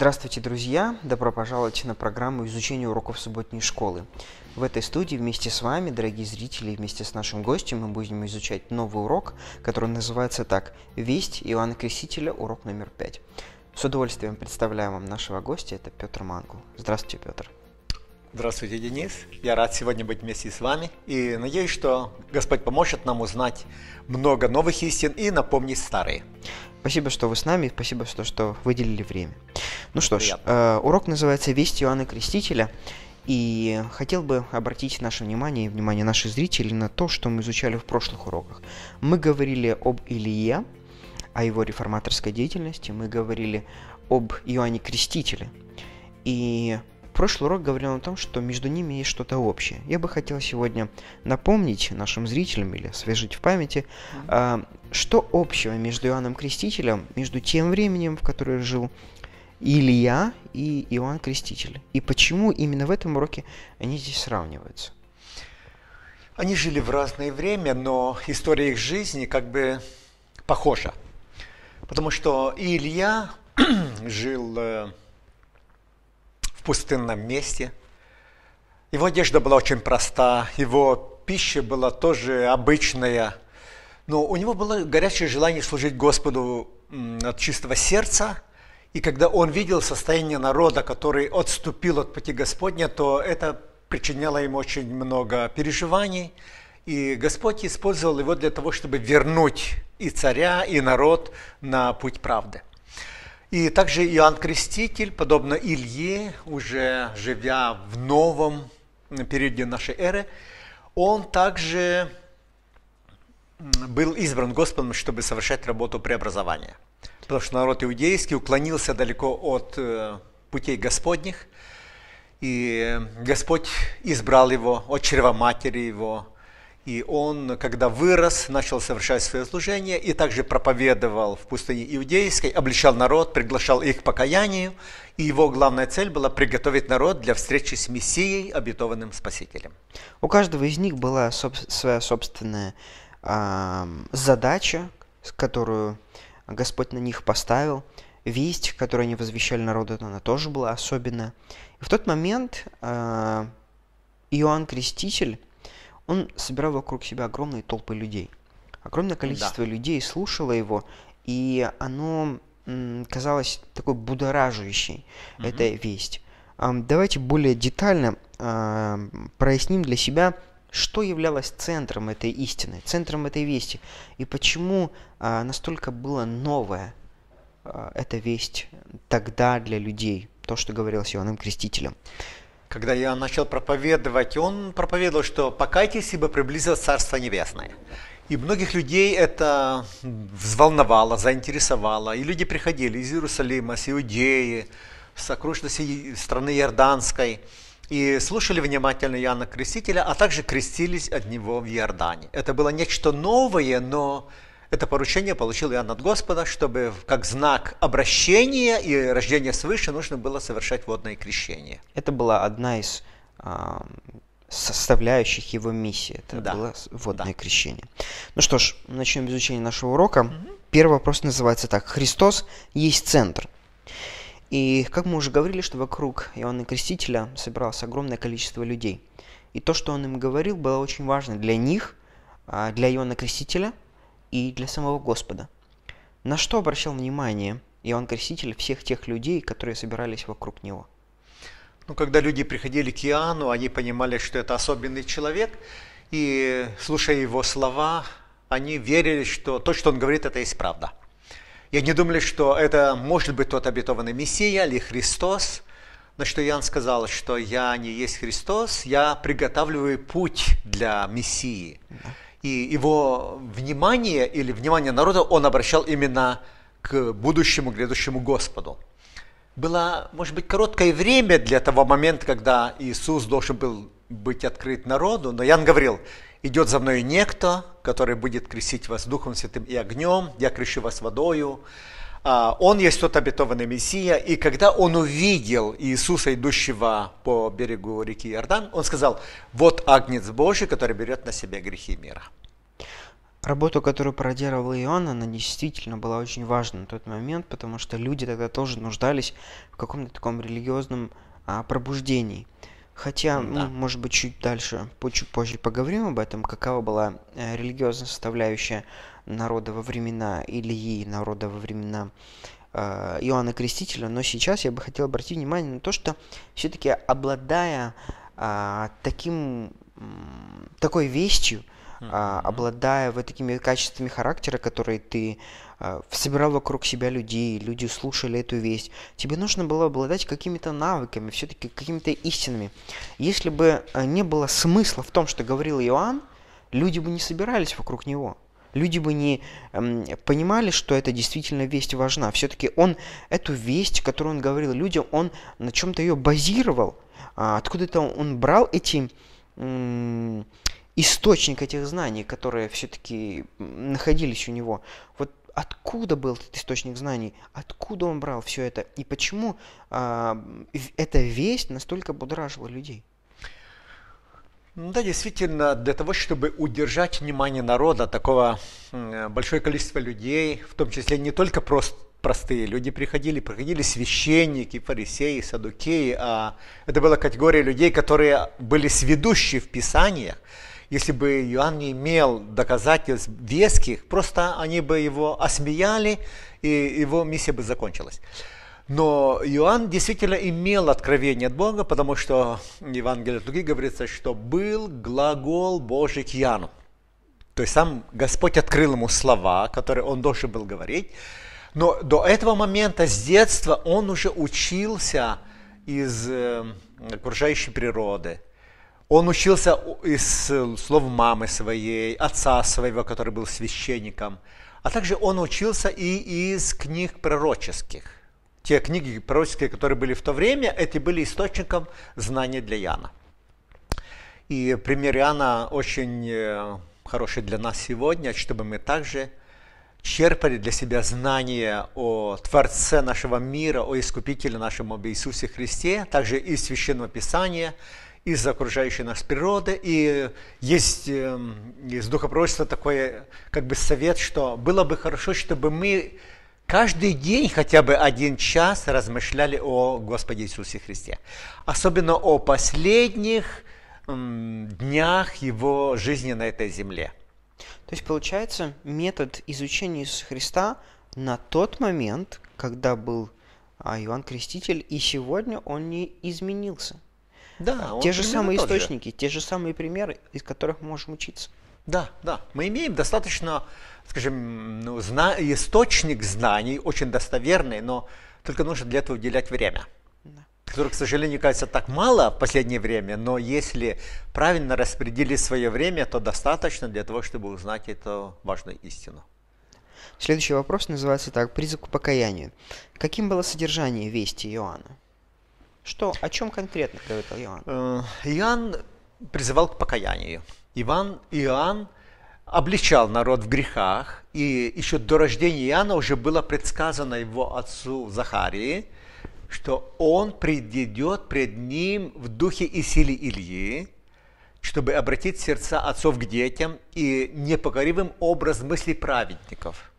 Здравствуйте, друзья! Добро пожаловать на программу изучения уроков субботней школы. В этой студии вместе с вами, дорогие зрители, вместе с нашим гостем мы будем изучать новый урок, который называется так «Весть Иоанна Крестителя. Урок номер пять. С удовольствием представляем вам нашего гостя, это Петр Мангу. Здравствуйте, Петр! Здравствуйте, Денис. Я рад сегодня быть вместе с вами и надеюсь, что Господь поможет нам узнать много новых истин и напомнить старые. Спасибо, что вы с нами, спасибо, что, что выделили время. Ну что ж, э, урок называется «Весть Иоанна Крестителя». И хотел бы обратить наше внимание и внимание наших зрителей на то, что мы изучали в прошлых уроках. Мы говорили об Илье, о его реформаторской деятельности, мы говорили об Иоанне Крестителе. И прошлый урок говорил о том, что между ними есть что-то общее. Я бы хотел сегодня напомнить нашим зрителям или освежить в памяти, э, что общего между Иоанном Крестителем, между тем временем, в которое жил Илья и Иоанн Креститель. И почему именно в этом уроке они здесь сравниваются? Они жили в разное время, но история их жизни как бы похожа. Потому что и Илья жил э, в пустынном месте. Его одежда была очень проста, его пища была тоже обычная. Но у него было горячее желание служить Господу от чистого сердца – и когда он видел состояние народа, который отступил от пути Господня, то это причиняло ему очень много переживаний. И Господь использовал его для того, чтобы вернуть и царя, и народ на путь правды. И также Иоанн Креститель, подобно Илье, уже живя в новом периоде нашей эры, он также был избран Господом, чтобы совершать работу преобразования – потому что народ иудейский уклонился далеко от э, путей Господних, и Господь избрал его от чрева матери его, и он, когда вырос, начал совершать свое служение и также проповедовал в пустыне Иудейской, обличал народ, приглашал их к покаянию. И его главная цель была приготовить народ для встречи с Мессией, обетованным Спасителем. У каждого из них была своя собственная э, задача, которую Господь на них поставил. Весть, которую они возвещали народу, она тоже была особенная. И в тот момент э, Иоанн Креститель, он собирал вокруг себя огромные толпы людей. Огромное количество да. людей слушало его, и оно казалось такой будоражащей, mm-hmm. эта весть. Давайте более детально э, проясним для себя, что являлось центром этой истины, центром этой вести? И почему а, настолько было новая а, эта весть тогда для людей, то, что говорил с Иоанном Крестителем? Когда я начал проповедовать, он проповедовал, что покайтесь, ибо приблизилось Царство Небесное. И многих людей это взволновало, заинтересовало. И люди приходили из Иерусалима, с Иудеи, с окружности страны Иорданской – и слушали внимательно Иоанна Крестителя, а также крестились от него в Иордане. Это было нечто новое, но это поручение получил Иоанн от Господа, чтобы как знак обращения и рождения свыше нужно было совершать водное крещение. Это была одна из а, составляющих его миссии. Это да. было водное да. крещение. Ну что ж, начнем изучение нашего урока. Угу. Первый вопрос называется так. Христос есть центр. И, как мы уже говорили, что вокруг Иоанна Крестителя собиралось огромное количество людей. И то, что он им говорил, было очень важно для них, а, для Иоанна Крестителя и для самого Господа. На что обращал внимание Иоанн Креститель всех тех людей, которые собирались вокруг него? Ну, когда люди приходили к Иоанну, они понимали, что это особенный человек, и, слушая его слова, они верили, что то, что он говорит, это есть правда. И они думали, что это может быть тот обетованный Мессия или Христос. На что Иоанн сказал, что я не есть Христос, я приготавливаю путь для Мессии. И его внимание или внимание народа он обращал именно к будущему, грядущему Господу. Было, может быть, короткое время для того момента, когда Иисус должен был быть открыт народу, но Ян говорил, Идет за мной некто, который будет крестить вас Духом Святым и огнем, я крещу вас водою. А, он есть тот обетованный Мессия, и когда он увидел Иисуса, идущего по берегу реки Иордан, он сказал, вот агнец Божий, который берет на себя грехи мира. Работу, которую проделывал Иоанн, она действительно была очень важна на тот момент, потому что люди тогда тоже нуждались в каком-то таком религиозном а, пробуждении. Хотя, ну, да. ну, может быть, чуть дальше, чуть позже поговорим об этом, какова была э, религиозная составляющая народа во времена Ильи, народа во времена э, Иоанна Крестителя. Но сейчас я бы хотел обратить внимание на то, что все-таки обладая э, таким, такой вещью а, обладая вот такими качествами характера, которые ты а, собирал вокруг себя людей, люди слушали эту весть, тебе нужно было обладать какими-то навыками, все-таки какими-то истинами. Если бы а, не было смысла в том, что говорил Иоанн, люди бы не собирались вокруг него. Люди бы не эм, понимали, что эта действительно весть важна. Все-таки он эту весть, которую он говорил людям, он на чем-то ее базировал. А, откуда-то он брал эти источник этих знаний, которые все-таки находились у него. Вот откуда был этот источник знаний, откуда он брал все это, и почему э, эта весть настолько будоражила людей? Ну да, действительно, для того, чтобы удержать внимание народа, такого большое количество людей, в том числе не только просто простые люди приходили, приходили священники, фарисеи, садукеи, а это была категория людей, которые были сведущие в Писаниях, если бы Иоанн не имел доказательств веских, просто они бы его осмеяли, и его миссия бы закончилась. Но Иоанн действительно имел откровение от Бога, потому что в Евангелии от Луки говорится, что был глагол Божий к Иоанну. То есть сам Господь открыл ему слова, которые он должен был говорить. Но до этого момента, с детства, он уже учился из э, окружающей природы, он учился из слов мамы своей, отца своего, который был священником, а также он учился и из книг пророческих. Те книги пророческие, которые были в то время, эти были источником знаний для Яна. И пример Иоанна очень э, хороший для нас сегодня, чтобы мы также черпали для себя знания о Творце нашего мира, о Искупителе нашем, об Иисусе Христе, а также из Священного Писания – из окружающей нас природы. И есть эм, из духопроизводства такой как бы совет, что было бы хорошо, чтобы мы каждый день хотя бы один час размышляли о Господе Иисусе Христе. Особенно о последних эм, днях Его жизни на этой земле. То есть, получается, метод изучения Иисуса Христа на тот момент, когда был а, Иоанн Креститель, и сегодня он не изменился – да, а он те же самые источники, же. те же самые примеры, из которых мы можем учиться. Да, да. Мы имеем достаточно, скажем, ну, зна источник знаний, очень достоверный, но только нужно для этого уделять время. Да. Которое, к сожалению, кажется так мало в последнее время, но если правильно распределили свое время, то достаточно для того, чтобы узнать эту важную истину. Следующий вопрос называется так. Призыв к покаянию. Каким было содержание вести Иоанна? Что, о чем конкретно говорил Иоанн? Э, Иоанн призывал к покаянию. Иван, Иоанн обличал народ в грехах, и еще до рождения Иоанна уже было предсказано его отцу Захарии, что он придет пред ним в духе и силе Ильи, чтобы обратить сердца отцов к детям и непокоривым образ мыслей праведников.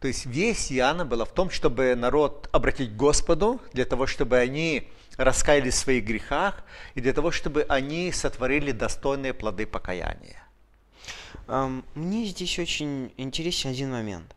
То есть весь Иоанна было в том, чтобы народ обратить к Господу, для того, чтобы они раскаялись в своих грехах и для того, чтобы они сотворили достойные плоды покаяния. Эм, мне здесь очень интересен один момент.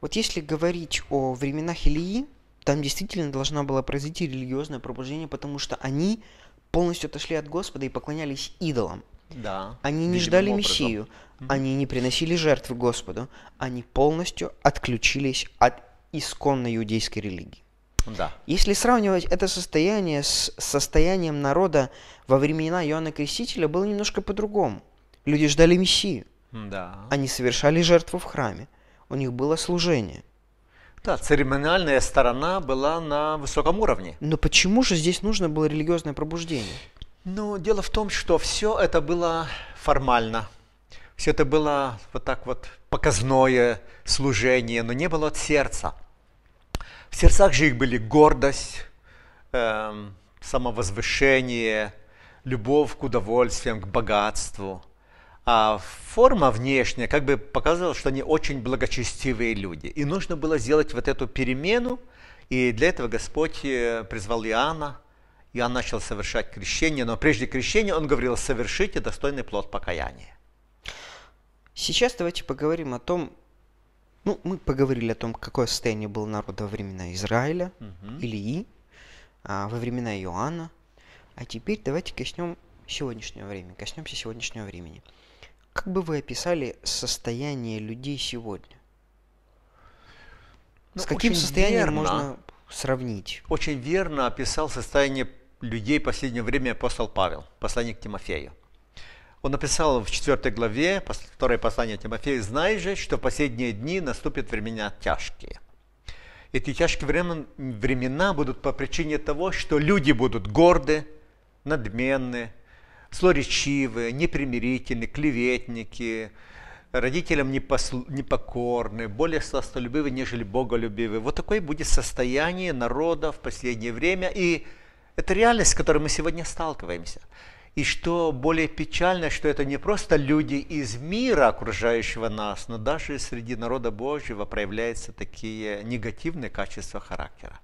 Вот если говорить о временах Илии, там действительно должна была произойти религиозное пробуждение, потому что они полностью отошли от Господа и поклонялись идолам. Да. Они не ждали образом. Мессию, они не приносили жертвы Господу, они полностью отключились от исконной иудейской религии. Ну да. Если сравнивать это состояние с состоянием народа во времена Иоанна Крестителя, было немножко по-другому. Люди ждали Мессию. Да. Они совершали жертву в храме. У них было служение. Да, церемониальная сторона была на высоком уровне. Но почему же здесь нужно было религиозное пробуждение? Ну, дело в том, что все это было формально. Все это было вот так вот показное служение, но не было от сердца. В сердцах же их были гордость, эм, самовозвышение, любовь к удовольствиям, к богатству. А форма внешняя как бы показывала, что они очень благочестивые люди. И нужно было сделать вот эту перемену, и для этого Господь э, призвал Иоанна, Иоанн начал совершать крещение, но прежде крещения он говорил, совершите достойный плод покаяния. Сейчас давайте поговорим о том, ну, мы поговорили о том, какое состояние было народа во времена Израиля, угу. Илии, а, во времена Иоанна. А теперь давайте коснем сегодняшнего времени, коснемся сегодняшнего времени. Как бы вы описали состояние людей сегодня? Ну, С каким состоянием верно, можно сравнить? Очень верно описал состояние людей в последнее время апостол Павел, посланник к Тимофею. Он написал в 4 главе, второе послание Тимофея, «Знай же, что последние дни наступят времена тяжкие». Эти тяжкие времена, времена будут по причине того, что люди будут горды, надменны, злоречивы, непримирительны, клеветники, родителям непослу... непокорны, более сластолюбивы, нежели боголюбивы. Вот такое будет состояние народа в последнее время. И это реальность, с которой мы сегодня сталкиваемся. И что более печально, что это не просто люди из мира окружающего нас, но даже среди народа Божьего проявляются такие негативные качества характера.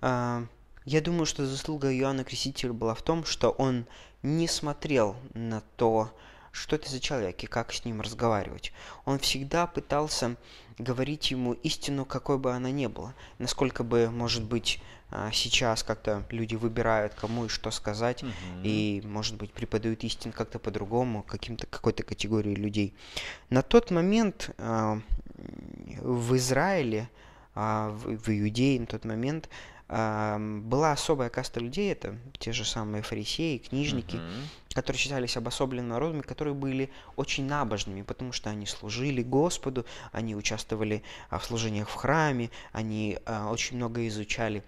А, я думаю, что заслуга Иоанна Крестителя была в том, что он не смотрел на то, что это за человек и как с ним разговаривать. Он всегда пытался говорить ему истину, какой бы она ни была, насколько бы, может быть, а, сейчас как-то люди выбирают, кому и что сказать, угу. и, может быть, преподают истин как-то по-другому, каким-то какой-то категории людей. На тот момент э, в Израиле, э, в, в Иудее на тот момент э, была особая каста людей, это те же самые фарисеи, книжники, угу. которые считались обособленными народами, которые были очень набожными, потому что они служили Господу, они участвовали в служениях в храме, они очень много изучали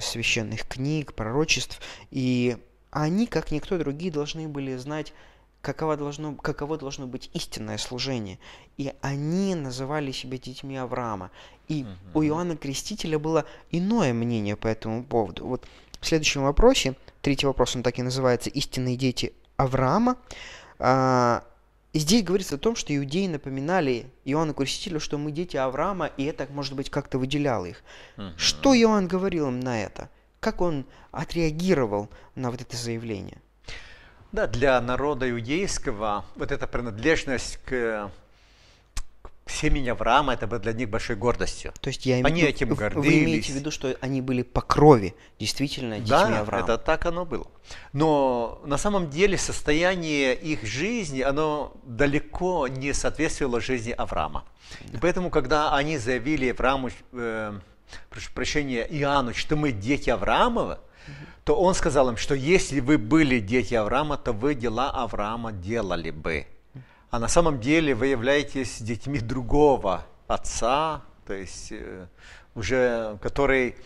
священных книг, пророчеств, и они, как никто другие, должны были знать, каково должно, каково должно быть истинное служение. И они называли себя детьми Авраама. И угу. у Иоанна Крестителя было иное мнение по этому поводу. Вот в следующем вопросе, третий вопрос, он так и называется «Истинные дети Авраама», а, и здесь говорится о том, что иудеи напоминали Иоанну Крестителю, что мы дети Авраама, и это, может быть, как-то выделяло их. Угу. Что Иоанн говорил им на это? Как он отреагировал на вот это заявление? Да, для народа иудейского вот эта принадлежность к все семень Авраама это было для них большой гордостью. То есть я имею они в, этим гордились. Вы имеете в виду, что они были по крови действительно детьми да, Авраама? Да, это так оно было. Но на самом деле состояние их жизни, оно далеко не соответствовало жизни Авраама. Да. И поэтому, когда они заявили Аврааму, э, прошу прощения, Иоанну, что мы дети Авраамова, то он сказал им, что если вы были дети Авраама, то вы дела Авраама делали бы а на самом деле вы являетесь детьми другого отца, то есть э, уже который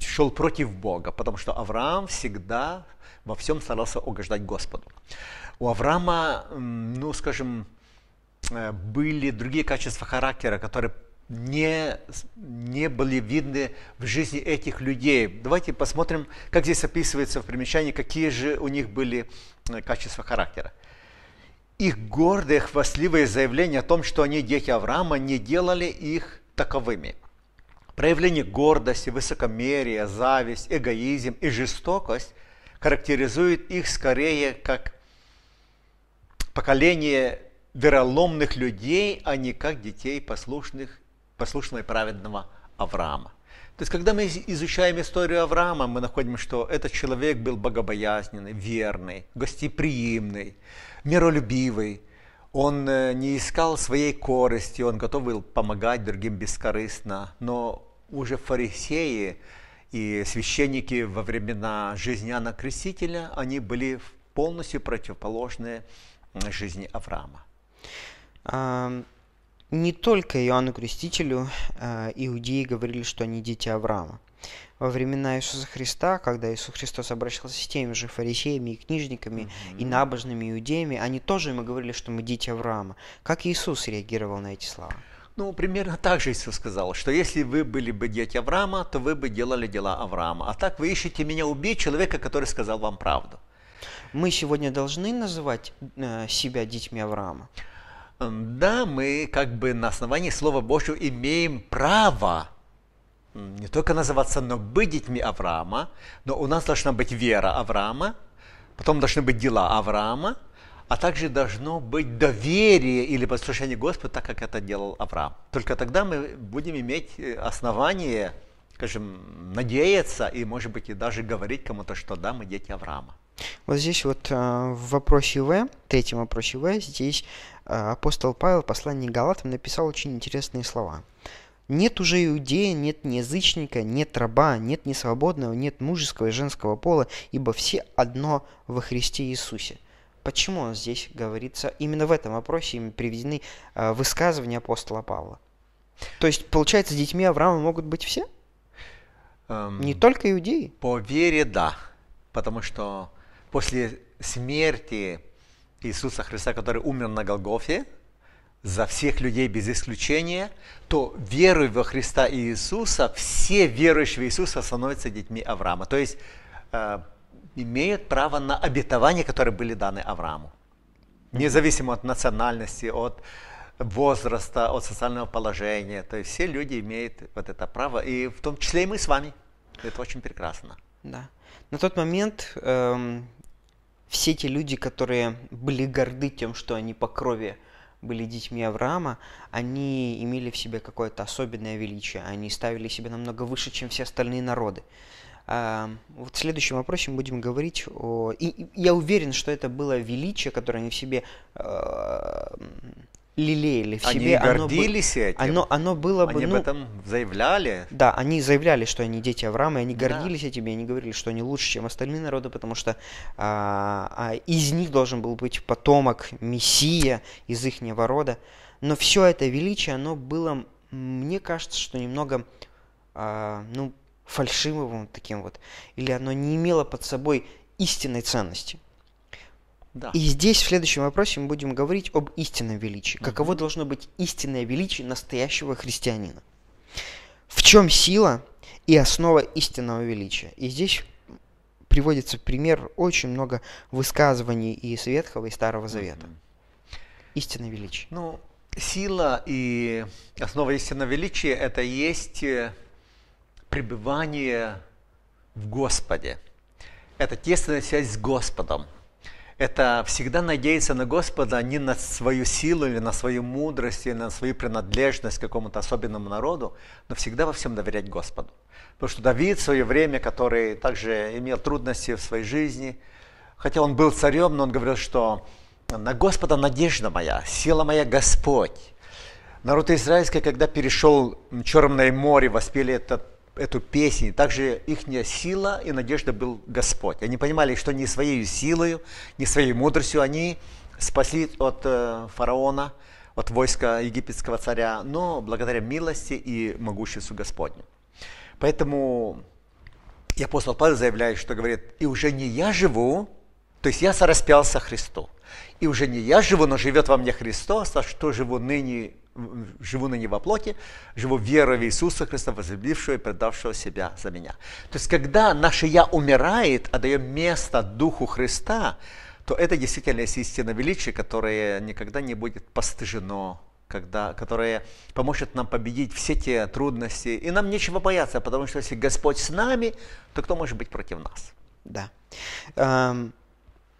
шел против Бога, потому что Авраам всегда во всем старался угождать Господу. У Авраама, ну, скажем, э, были другие качества характера, которые не, не были видны в жизни этих людей. Давайте посмотрим, как здесь описывается в примечании, какие же у них были э, качества характера. Их гордые хвастливые заявления о том, что они дети Авраама, не делали их таковыми. Проявление гордости, высокомерия, зависть, эгоизм и жестокость характеризует их скорее как поколение вероломных людей, а не как детей послушных, послушного и праведного Авраама. То есть, когда мы изучаем историю Авраама, мы находим, что этот человек был богобоязненный, верный, гостеприимный, миролюбивый, он э, не искал своей корости, он готов был помогать другим бескорыстно, но уже фарисеи и священники во времена жизни Иоанна Крестителя, они были полностью противоположны жизни Авраама. А, не только Иоанну Крестителю а, иудеи говорили, что они дети Авраама во времена Иисуса Христа, когда Иисус Христос обращался с теми же фарисеями и книжниками, mm-hmm. и набожными иудеями, они тоже ему говорили, что мы дети Авраама. Как Иисус реагировал на эти слова? Ну, примерно так же Иисус сказал, что если вы были бы дети Авраама, то вы бы делали дела Авраама. А так вы ищете меня убить человека, который сказал вам правду. Мы сегодня должны называть э, себя детьми Авраама? Да, мы как бы на основании Слова Божьего имеем право не только называться, но быть детьми Авраама, но у нас должна быть вера Авраама, потом должны быть дела Авраама, а также должно быть доверие или послушание Господу, так как это делал Авраам. Только тогда мы будем иметь э, основание, скажем, надеяться и, может быть, и даже говорить кому-то, что да, мы дети Авраама. Вот здесь вот э, в вопросе В, третьем вопросе В, здесь э, апостол Павел, в послание Галатам, написал очень интересные слова. Нет уже иудея, нет ни язычника, нет раба, нет ни свободного, нет мужеского и женского пола, ибо все одно во Христе Иисусе. Почему он здесь говорится? Именно в этом вопросе им приведены а, высказывания апостола Павла. То есть, получается, детьми Авраама могут быть все? Эм, Не только иудеи? По вере, да. Потому что после смерти Иисуса Христа, который умер на Голгофе, за всех людей без исключения, то веруя во Христа и Иисуса, все верующие в Иисуса становятся детьми Авраама. То есть э, имеют право на обетования, которые были даны Аврааму. Независимо от национальности, от возраста, от социального положения. То есть все люди имеют вот это право, и в том числе и мы с вами. Это очень прекрасно. Да. На тот момент эм, все те люди, которые были горды тем, что они по крови были детьми Авраама, они имели в себе какое-то особенное величие, они ставили себя намного выше, чем все остальные народы. А, вот в следующем вопросе мы будем говорить о... И, я уверен, что это было величие, которое они в себе... Э, лелеяли в они себе. Они гордились оно, бы, этим. Оно, оно было бы... Они ну, об этом заявляли. Да, они заявляли, что они дети Авраама, и они гордились да. этим, и они говорили, что они лучше, чем остальные народы, потому что а, а, из них должен был быть потомок, мессия из их рода. Но все это величие, оно было, мне кажется, что немного, а, ну, фальшивым таким вот. Или оно не имело под собой истинной ценности. Да. И здесь в следующем вопросе мы будем говорить об истинном величии. Угу. Каково должно быть истинное величие настоящего христианина? В чем сила и основа истинного величия? И здесь приводится пример очень много высказываний и из Ветхого, и Старого Завета. Угу. Истинное величие. Ну, сила и основа истинного величия – это есть э, пребывание в Господе. Это тесная связь с Господом это всегда надеяться на Господа, а не на свою силу или на свою мудрость, или на свою принадлежность к какому-то особенному народу, но всегда во всем доверять Господу. Потому что Давид в свое время, который также имел трудности в своей жизни, хотя он был царем, но он говорил, что на Господа надежда моя, сила моя Господь. Народ израильский, когда перешел Черное море, воспели этот эту песнь. Также их сила и надежда был Господь. Они понимали, что не своей силой, не своей мудростью они спасли от э, фараона, от войска египетского царя, но благодаря милости и могуществу Господню. Поэтому и апостол Павел заявляет, что говорит, и уже не я живу, то есть я сораспялся Христу. И уже не я живу, но живет во мне Христос, а что живу ныне живу на него плоти, живу верой в Иисуса Христа, возлюбившего и предавшего себя за меня. То есть, когда наше «я» умирает, отдаем а место Духу Христа, то это действительно есть истина величия, которое никогда не будет постыжено, когда, которое поможет нам победить все те трудности. И нам нечего бояться, потому что если Господь с нами, то кто может быть против нас? Да. Um...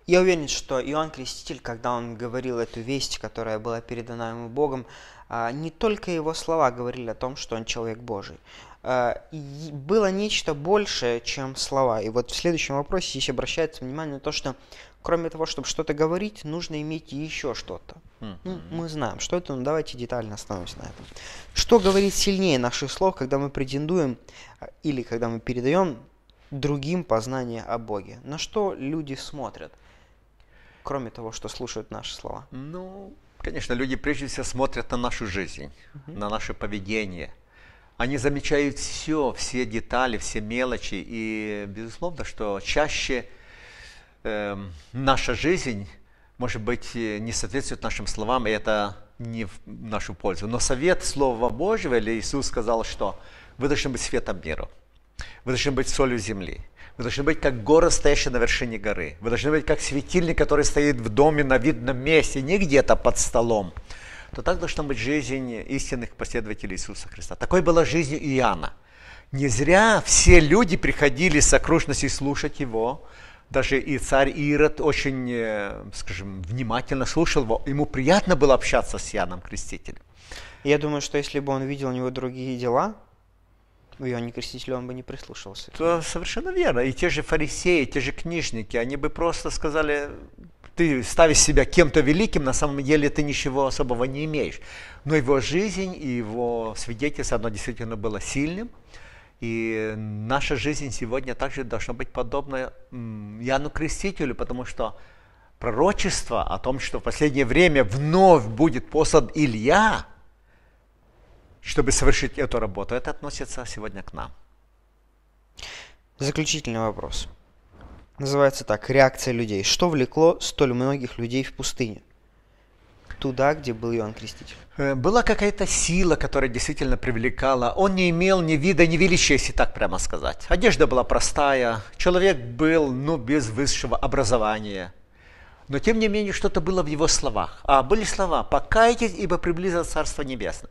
Я уверен, что Иоанн Креститель, когда он говорил эту весть, которая была передана ему Богом, а, не только его слова говорили о том, что он человек Божий. А, было нечто большее, чем слова. И вот в следующем вопросе здесь обращается внимание на то, что кроме того, чтобы что-то говорить, нужно иметь еще что-то. Mm-hmm. Ну, мы знаем, что это, но давайте детально остановимся на этом. Что говорит сильнее наших слов, когда мы претендуем а, или когда мы передаем другим познание о Боге? На что люди смотрят – кроме того, что слушают наши слова? Ну, конечно, люди прежде всего смотрят на нашу жизнь, угу. на наше поведение. Они замечают все, все детали, все мелочи. И, безусловно, что чаще э, наша жизнь, может быть, не соответствует нашим словам, и это не в нашу пользу. Но совет Слова Божьего, или Иисус сказал, что вы должны быть светом миру, вы должны быть солью земли – вы должны быть как гора стоящая на вершине горы. Вы должны быть как светильник, который стоит в доме на видном месте, не где-то под столом. То так должна быть жизнь истинных последователей Иисуса Христа. Такой была жизнь Иоанна. Не зря все люди приходили с окружностью слушать его. Даже и царь Ирод очень, э, скажем, внимательно слушал его. Ему приятно было общаться с Иоанном Крестителем. Я думаю, что если бы он видел у него другие дела, Иоанн ну, Креститель, он бы не прислушался. То совершенно верно. И те же фарисеи, те же книжники, они бы просто сказали, ты ставишь себя кем-то великим, на самом деле ты ничего особого не имеешь. Но его жизнь и его свидетельство, оно действительно было сильным. И наша жизнь сегодня также должна быть подобна Иоанну Крестителю, потому что пророчество о том, что в последнее время вновь будет послан Илья – чтобы совершить эту работу. Это относится сегодня к нам. Заключительный вопрос. Называется так, реакция людей. Что влекло столь многих людей в пустыне? Туда, где был Иоанн Креститель. Э, была какая-то сила, которая действительно привлекала. Он не имел ни вида, ни величия, если так прямо сказать. Одежда была простая, человек был, ну, без высшего образования. Но тем не менее, что-то было в его словах. А были слова «покайтесь, ибо приблизилось Царство Небесное».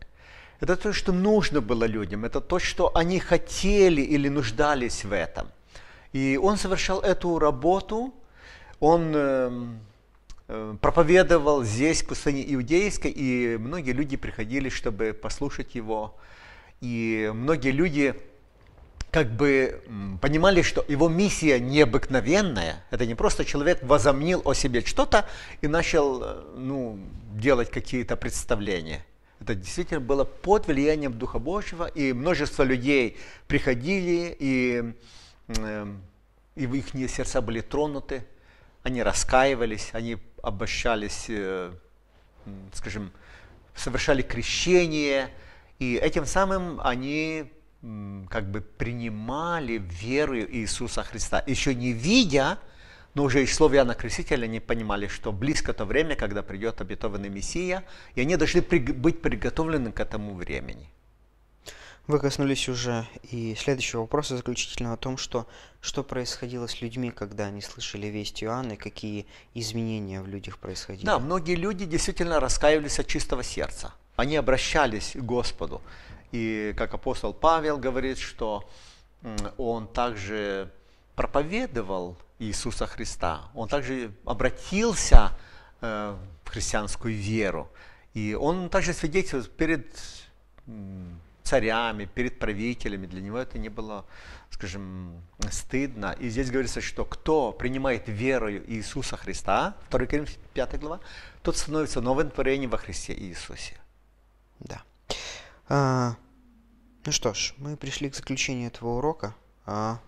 Это то, что нужно было людям, это то, что они хотели или нуждались в этом. И он совершал эту работу, он эм, э, проповедовал здесь, в пустыне Иудейской, и многие люди приходили, чтобы послушать его. И многие люди как бы понимали, что его миссия необыкновенная. Это не просто человек возомнил о себе что-то и начал э, ну, делать какие-то представления это действительно было под влиянием Духа Божьего, и множество людей приходили, и, эм, и их сердца были тронуты, они раскаивались, они обращались, э, скажем, совершали крещение, и этим самым они как бы принимали веру Иисуса Христа, еще не видя, но уже и слово Иоанна Крестителя они понимали, что близко то время, когда придет обетованный Мессия, и они должны при, быть приготовлены к этому времени. Вы коснулись уже и следующего вопроса заключительного о том, что, что происходило с людьми, когда они слышали весть Иоанна, и какие изменения в людях происходили. Да, многие люди действительно раскаивались от чистого сердца. Они обращались к Господу. И как апостол Павел говорит, что он также проповедовал Иисуса Христа. Он также обратился э, в христианскую веру. И он также свидетельствует перед царями, перед правителями. Для него это не было, скажем, стыдно. И здесь говорится, что кто принимает веру Иисуса Христа, 2 Коринфян 5 глава, тот становится новым творением во Христе Иисусе. Да. А, ну что ж, мы пришли к заключению этого урока. А,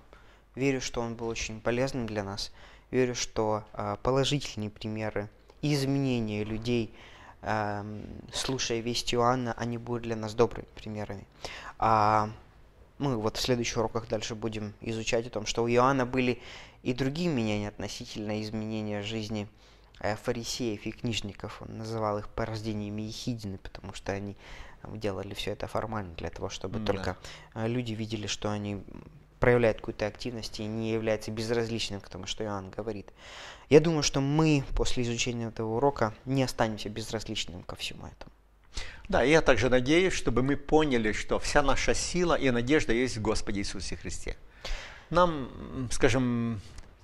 Верю, что он был очень полезным для нас. Верю, что э, положительные примеры и изменения людей, э, слушая весть Иоанна, они будут для нас добрыми примерами. А мы вот в следующих уроках дальше будем изучать о том, что у Иоанна были и другие мнения относительно изменения жизни э, фарисеев и книжников. Он называл их порождениями ехидины, потому что они э, делали все это формально для того, чтобы да. только э, люди видели, что они проявляет какую-то активность и не является безразличным к тому, что Иоанн говорит. Я думаю, что мы после изучения этого урока не останемся безразличным ко всему этому. Да, я также надеюсь, чтобы мы поняли, что вся наша сила и надежда есть в Господе Иисусе Христе. Нам, скажем,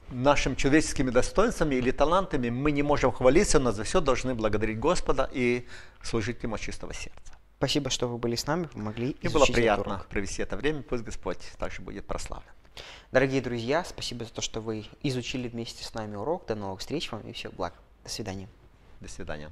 нашим человеческими достоинствами или талантами мы не можем хвалиться, но за все должны благодарить Господа и служить Ему от чистого сердца. Спасибо, что вы были с нами, помогли И было приятно урок. провести это время. Пусть Господь также будет прославлен. Дорогие друзья, спасибо за то, что вы изучили вместе с нами урок. До новых встреч вам и всех благ. До свидания. До свидания.